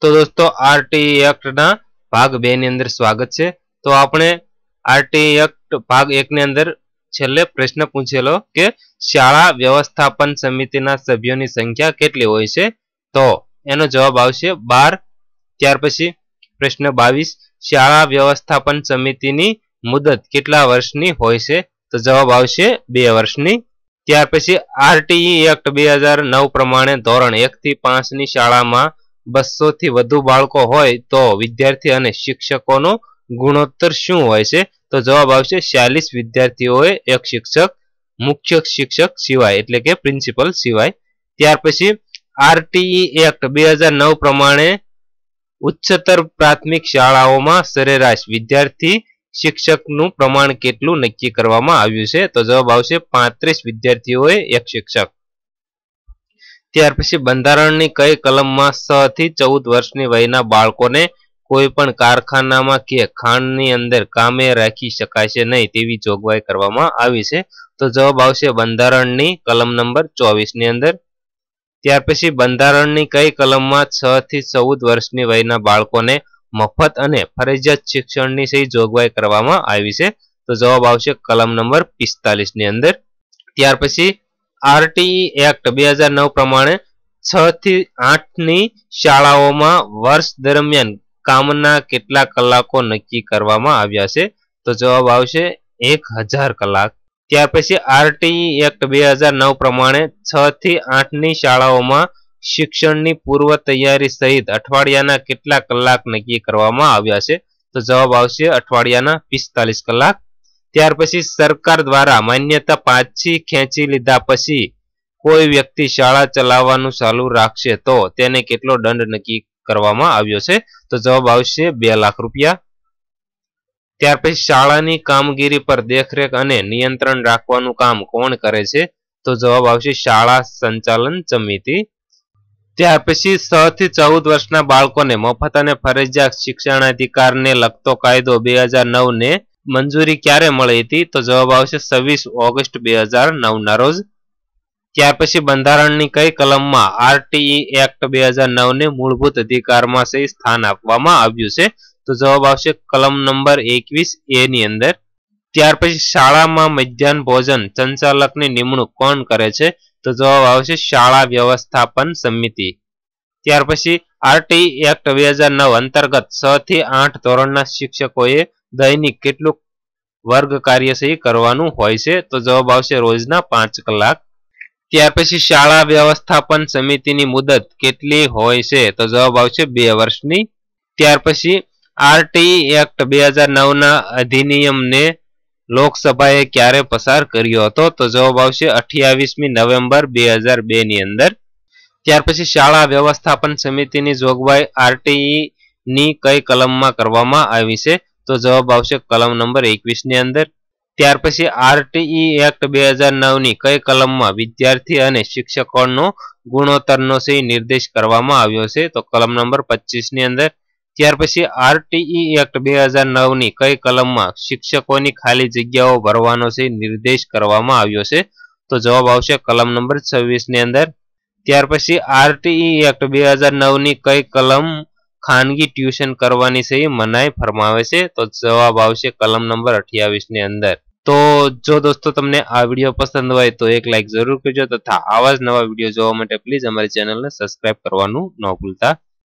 તો દોસ્તો આરટીઈ એક્ટના ભાગ બે ની અંદર સ્વાગત છે તો આપણે આરટીઈ એક્ટ ભાગ એકની અંદર છેલ્લે પ્રશ્ન પૂછેલો કે શાળા વ્યવસ્થાપન સમિતિના સભ્યોની સંખ્યા કેટલી હોય છે તો એનો જવાબ આવશે બાર ત્યાર પછી પ્રશ્ન બાવીસ શાળા વ્યવસ્થાપન સમિતિની મુદત કેટલા વર્ષની હોય છે તો જવાબ આવશે બે વર્ષની ત્યાર પછી આરટીઈ એક્ટ બે પ્રમાણે ધોરણ થી એકથી ની શાળામાં બસોથી વધુ બાળકો હોય તો વિદ્યાર્થી અને શિક્ષકોનો ગુણોત્તર શું હોય છે તો જવાબ આવશે ચાલીસ વિદ્યાર્થીઓએ એક શિક્ષક મુખ્ય શિક્ષક સિવાય એટલે કે પ્રિન્સિપલ સિવાય ત્યાર પછી આરટીઈ એક્ટ બે હજાર નવ પ્રમાણે ઉચ્ચતર પ્રાથમિક શાળાઓમાં સરેરાશ વિદ્યાર્થી શિક્ષકનું પ્રમાણ કેટલું નક્કી કરવામાં આવ્યું છે તો જવાબ આવશે પાંત્રીસ વિદ્યાર્થીઓએ એક શિક્ષક ત્યાર પછી બંધારણની કઈ કલમમાં છ થી ચૌદ વર્ષની વયના બાળકોને કોઈ પણ કારખાનામાં કે ખાણની અંદર કામે રાખી શકાય છે નહીં તેવી જોગવાઈ કરવામાં આવી છે તો જવાબ આવશે બંધારણની કલમ નંબર ચોવીસની અંદર ત્યાર પછી બંધારણની કઈ કલમમાં છ થી ચૌદ વર્ષની વયના બાળકોને મફત અને ફરજિયાત શિક્ષણની સહી જોગવાઈ કરવામાં આવી છે તો જવાબ આવશે કલમ નંબર પિસ્તાલીસની અંદર ત્યાર પછી આરટી એક્ટ બે હજાર નવ પ્રમાણે છ થી આઠની શાળાઓમાં વર્ષ દરમિયાન કામના કેટલા કલાકો નક્કી કરવામાં આવ્યા છે તો જવાબ આવશે એક હજાર કલાક ત્યાર પછી આરટી એક્ટ બે હજાર નવ પ્રમાણે છ થી આઠની શાળાઓમાં શિક્ષણની પૂર્વ તૈયારી સહિત અઠવાડિયાના કેટલા કલાક નક્કી કરવામાં આવ્યા છે તો જવાબ આવશે અઠવાડિયાના પિસ્તાલીસ કલાક ત્યાર પછી સરકાર દ્વારા માન્યતા પાછી ખેંચી લીધા પછી કોઈ વ્યક્તિ શાળા ચલાવવાનું ચાલુ રાખશે તો તેને કેટલો દંડ નક્કી કરવામાં આવ્યો છે તો જવાબ આવશે બે લાખ રૂપિયા ત્યાર પછી શાળાની કામગીરી પર દેખરેખ અને નિયંત્રણ રાખવાનું કામ કોણ કરે છે તો જવાબ આવશે શાળા સંચાલન સમિતિ ત્યાર પછી છ થી ચૌદ વર્ષના બાળકોને મફત અને ફરજિયાત શિક્ષણાધિકારને લગતો કાયદો બે હજાર નવને મંજૂરી ક્યારે મળી હતી તો જવાબ આવશે છવ્વીસ ઓગસ્ટ બે હજાર નવના રોજ ત્યાર પછી બંધારણની કઈ કલમમાં આરટીઈ એક્ટ બે હજાર નવને મૂળભૂત અધિકારમાં છે સ્થાન આપવામાં આવ્યું છે તો જવાબ આવશે કલમ નંબર એકવીસ એ ની અંદર ત્યાર પછી શાળામાં મધ્યાહન ભોજન સંચાલકની નિમણૂક કોણ કરે છે તો જવાબ આવશે શાળા વ્યવસ્થાપન સમિતિ ત્યાર પછી આરટીઈ એક્ટ બે હજાર નવ અંતર્ગત છ થી આઠ ધોરણના શિક્ષકોએ દૈનિક કેટલું વર્ગ કાર્ય છે કરવાનું હોય છે તો જવાબ આવશે રોજના પાંચ કલાક ત્યાર પછી શાળા વ્યવસ્થાપન સમિતિની મુદત કેટલી હોય છે તો જવાબ આવશે બે વર્ષની ત્યાર પછી આરટી એક્ટ બે હજાર નવના અધિનિયમને લોકસભાએ ક્યારે પસાર કર્યો હતો તો જવાબ આવશે અઠ્યાવીસમી નવેમ્બર બે હજાર બેની અંદર ત્યાર પછી શાળા વ્યવસ્થાપન સમિતિની જોગવાઈ આરટીઈ ની કઈ કલમમાં કરવામાં આવી છે તો જવાબ આવશે કલમ નંબર એકવીસની અંદર ત્યાર પછી આરટીઈ એક્ટ બે હજાર નવની કઈ કલમમાં વિદ્યાર્થી અને શિક્ષકોનો ગુણોત્તરનો છે નિર્દેશ કરવામાં આવ્યો છે તો કલમ નંબર પચીસની અંદર ત્યાર પછી આરટીઈ એક્ટ બે હજાર નવની કઈ કલમમાં શિક્ષકોની ખાલી જગ્યાઓ ભરવાનો છે નિર્દેશ કરવામાં આવ્યો છે તો જવાબ આવશે કલમ નંબર છવ્વીસની અંદર ત્યાર પછી આરટીઈ એક્ટ બે હજાર નવની કઈ કલમ ખાનગી ટ્યુશન કરવાની સહી મનાઈ ફરમાવે છે તો જવાબ આવશે કલમ નંબર ની અંદર તો જો દોસ્તો તમને આ વિડીયો પસંદ હોય તો એક લાઇક જરૂર કરજો તથા આવા જ નવા વિડીયો જોવા માટે પ્લીઝ અમારી ચેનલ ને સબસ્ક્રાઇબ કરવાનું ન ભૂલતા